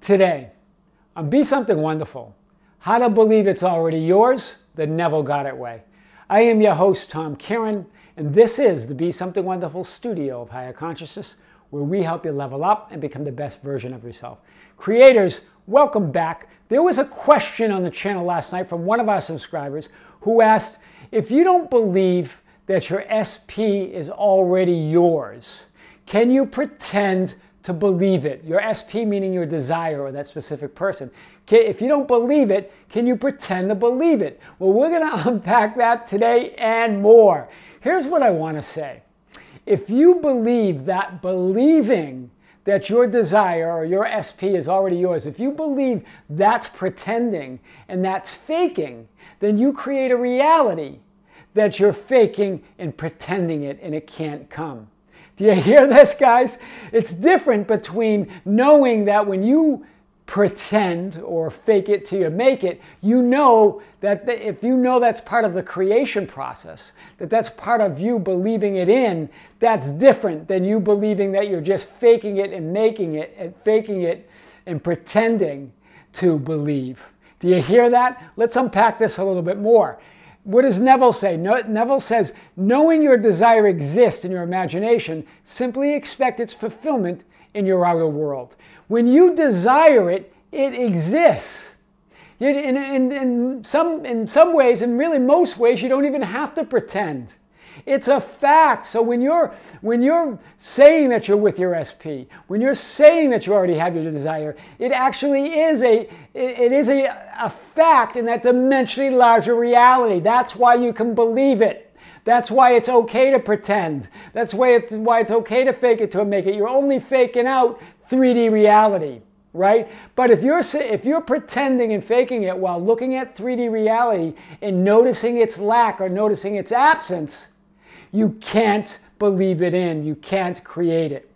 today on um, Be Something Wonderful How to Believe It's Already Yours the Neville Got It Way. I am your host, Tom Kieran, and this is the Be Something Wonderful studio of Higher Consciousness, where we help you level up and become the best version of yourself. Creators, welcome back. There was a question on the channel last night from one of our subscribers who asked if you don't believe that your SP is already yours, can you pretend to believe it. Your SP meaning your desire or that specific person. Okay, if you don't believe it, can you pretend to believe it? Well, we're going to unpack that today and more. Here's what I want to say. If you believe that believing that your desire or your SP is already yours, if you believe that's pretending and that's faking, then you create a reality that you're faking and pretending it and it can't come. Do you hear this, guys? It's different between knowing that when you pretend or fake it till you make it, you know that if you know that's part of the creation process, that that's part of you believing it in, that's different than you believing that you're just faking it and making it and faking it and pretending to believe. Do you hear that? Let's unpack this a little bit more. What does Neville say? No, Neville says, knowing your desire exists in your imagination, simply expect its fulfillment in your outer world. When you desire it, it exists. In, in, in, some, in some ways, and really most ways, you don't even have to pretend. It's a fact. So when you're when you're saying that you're with your SP, when you're saying that you already have your desire, it actually is a it is a, a fact in that dimensionally larger reality. That's why you can believe it. That's why it's okay to pretend. That's why it's, why it's okay to fake it to make it. You're only faking out 3D reality, right? But if you're, if you're pretending and faking it while looking at 3D reality and noticing its lack or noticing its absence, you can't believe it in, you can't create it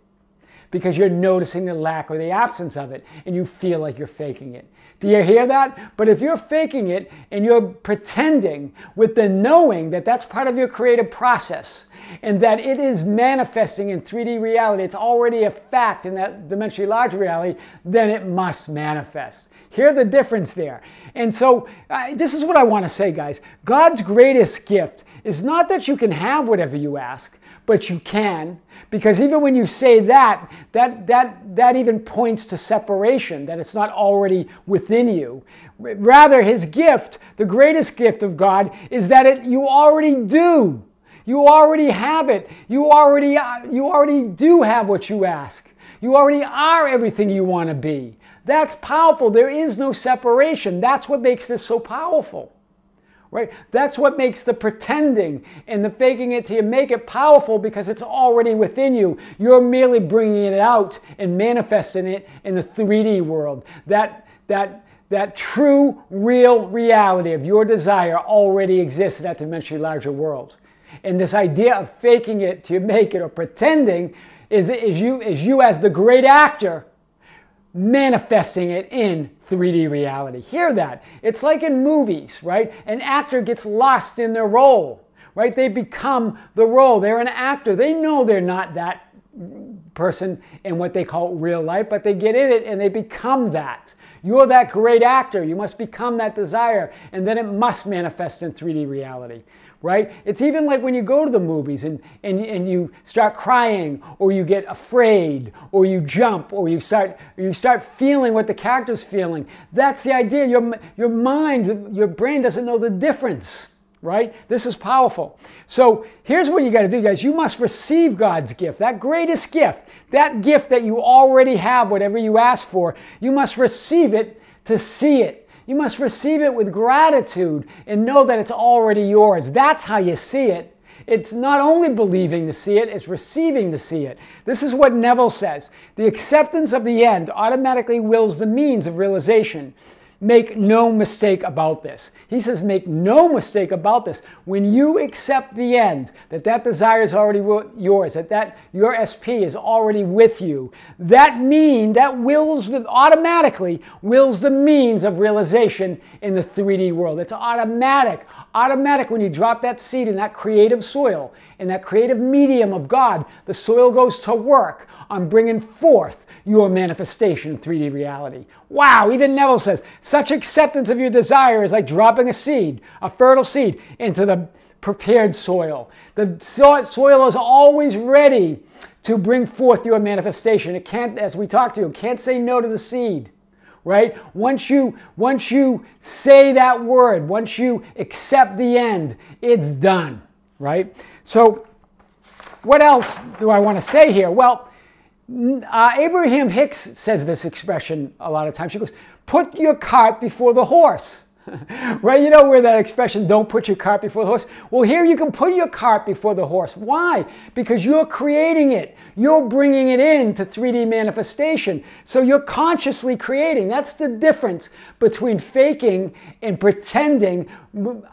because you're noticing the lack or the absence of it and you feel like you're faking it. Do you hear that? But if you're faking it and you're pretending with the knowing that that's part of your creative process and that it is manifesting in 3D reality, it's already a fact in that dimensionally large reality, then it must manifest. Hear the difference there. And so, uh, this is what I want to say, guys. God's greatest gift is not that you can have whatever you ask, but you can, because even when you say that, that, that, that even points to separation, that it's not already within you. Rather, his gift, the greatest gift of God, is that it, you already do. You already have it. You already, uh, you already do have what you ask. You already are everything you want to be. That's powerful. There is no separation. That's what makes this so powerful right? That's what makes the pretending and the faking it till you make it powerful because it's already within you. You're merely bringing it out and manifesting it in the 3D world. That that that true, real reality of your desire already exists in that dimensionally larger world. And this idea of faking it to make it or pretending is, is you is you as the great actor manifesting it in 3D reality. Hear that? It's like in movies, right? An actor gets lost in their role, right? They become the role. They're an actor. They know they're not that person in what they call real life, but they get in it and they become that. You're that great actor. You must become that desire, and then it must manifest in 3D reality right? It's even like when you go to the movies and, and, and you start crying or you get afraid or you jump or you start, you start feeling what the character's feeling. That's the idea. Your, your mind, your brain doesn't know the difference right? This is powerful. So here's what you got to do, guys. You must receive God's gift, that greatest gift, that gift that you already have, whatever you ask for. You must receive it to see it. You must receive it with gratitude and know that it's already yours. That's how you see it. It's not only believing to see it, it's receiving to see it. This is what Neville says The acceptance of the end automatically wills the means of realization. Make no mistake about this. He says, make no mistake about this. When you accept the end, that that desire is already yours, that, that your SP is already with you, that mean, that wills, the, automatically wills the means of realization in the 3D world. It's automatic, automatic when you drop that seed in that creative soil, in that creative medium of God, the soil goes to work on bringing forth your manifestation of 3D reality. Wow, even Neville says, such acceptance of your desire is like dropping a seed, a fertile seed, into the prepared soil. The soil is always ready to bring forth your manifestation. It can't, as we talked to you, can't say no to the seed right once you once you say that word once you accept the end it's done right so what else do i want to say here well uh, Abraham Hicks says this expression a lot of times. She goes, put your cart before the horse. right? You know where that expression, don't put your cart before the horse? Well, here you can put your cart before the horse. Why? Because you're creating it. You're bringing it into 3D manifestation. So you're consciously creating. That's the difference between faking and pretending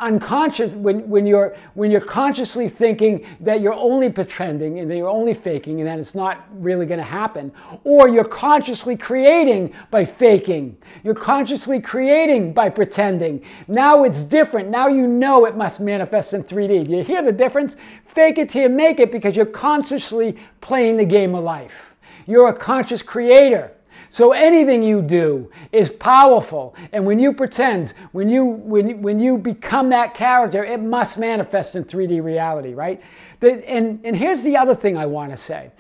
unconscious when, when, you're, when you're consciously thinking that you're only pretending and that you're only faking and that it's not really going to happen. Or you're consciously creating by faking. You're consciously creating by pretending branding. Now it's different. Now you know it must manifest in 3D. Do you hear the difference? Fake it till you make it because you're consciously playing the game of life. You're a conscious creator. So anything you do is powerful. And when you pretend, when you when when you become that character, it must manifest in 3D reality, right? And and here's the other thing I want to say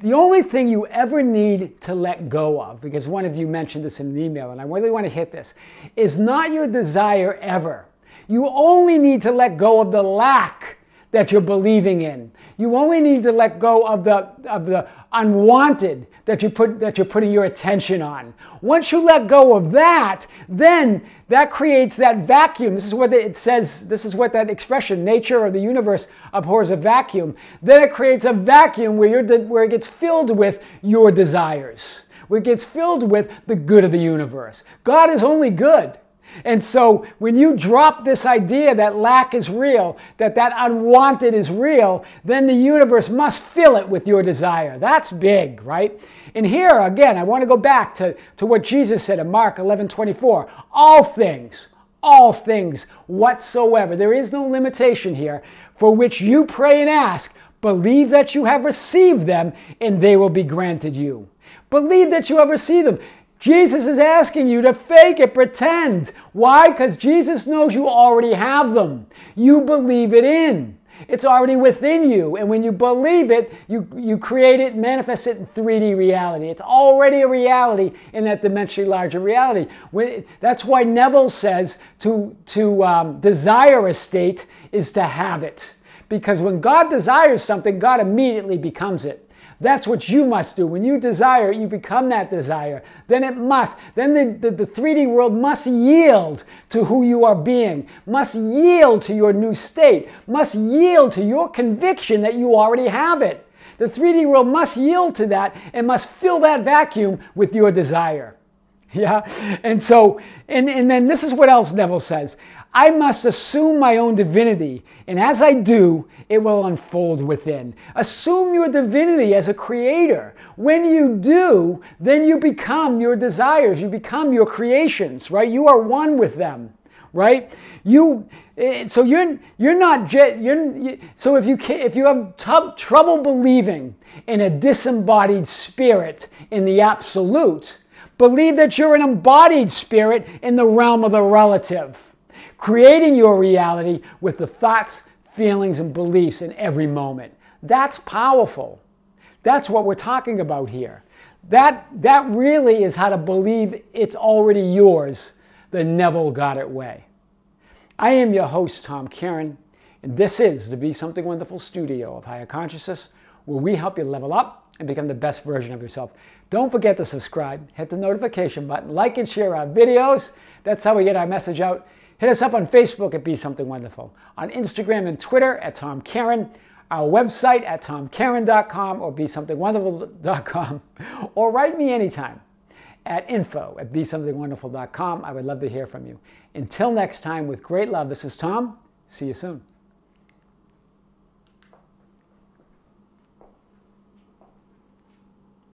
the only thing you ever need to let go of, because one of you mentioned this in an email, and I really want to hit this, is not your desire ever. You only need to let go of the lack that you're believing in. You only need to let go of the, of the unwanted that, you put, that you're putting your attention on. Once you let go of that, then that creates that vacuum. This is what it says, this is what that expression, nature or the universe, abhors a vacuum. Then it creates a vacuum where, you're, where it gets filled with your desires, where it gets filled with the good of the universe. God is only good. And so when you drop this idea that lack is real, that that unwanted is real, then the universe must fill it with your desire. That's big, right? And here again, I want to go back to, to what Jesus said in Mark 11 24. All things, all things whatsoever, there is no limitation here, for which you pray and ask, believe that you have received them, and they will be granted you. Believe that you have received them Jesus is asking you to fake it, pretend. Why? Because Jesus knows you already have them. You believe it in. It's already within you. And when you believe it, you, you create it, manifest it in 3D reality. It's already a reality in that dimensionally larger reality. When, that's why Neville says to, to um, desire a state is to have it. Because when God desires something, God immediately becomes it. That's what you must do. When you desire, you become that desire. Then it must. Then the, the, the 3D world must yield to who you are being, must yield to your new state, must yield to your conviction that you already have it. The 3D world must yield to that and must fill that vacuum with your desire. Yeah? And so, and, and then this is what else Neville says. I must assume my own divinity, and as I do, it will unfold within. Assume your divinity as a creator. When you do, then you become your desires, you become your creations, right? You are one with them, right? You eh, so you're you're not you're so if you can, if you have trouble believing in a disembodied spirit in the absolute, believe that you're an embodied spirit in the realm of the relative creating your reality with the thoughts, feelings, and beliefs in every moment. That's powerful. That's what we're talking about here. That, that really is how to believe it's already yours the Neville Got It way. I am your host, Tom Karen, and this is the Be Something Wonderful studio of Higher Consciousness, where we help you level up and become the best version of yourself. Don't forget to subscribe, hit the notification button, like and share our videos. That's how we get our message out. Hit us up on Facebook at Be Something Wonderful, on Instagram and Twitter at Tom Karen, our website at tomkaren.com or besomethingwonderful.com, or write me anytime at info at besomethingwonderful.com. I would love to hear from you. Until next time, with great love, this is Tom. See you soon.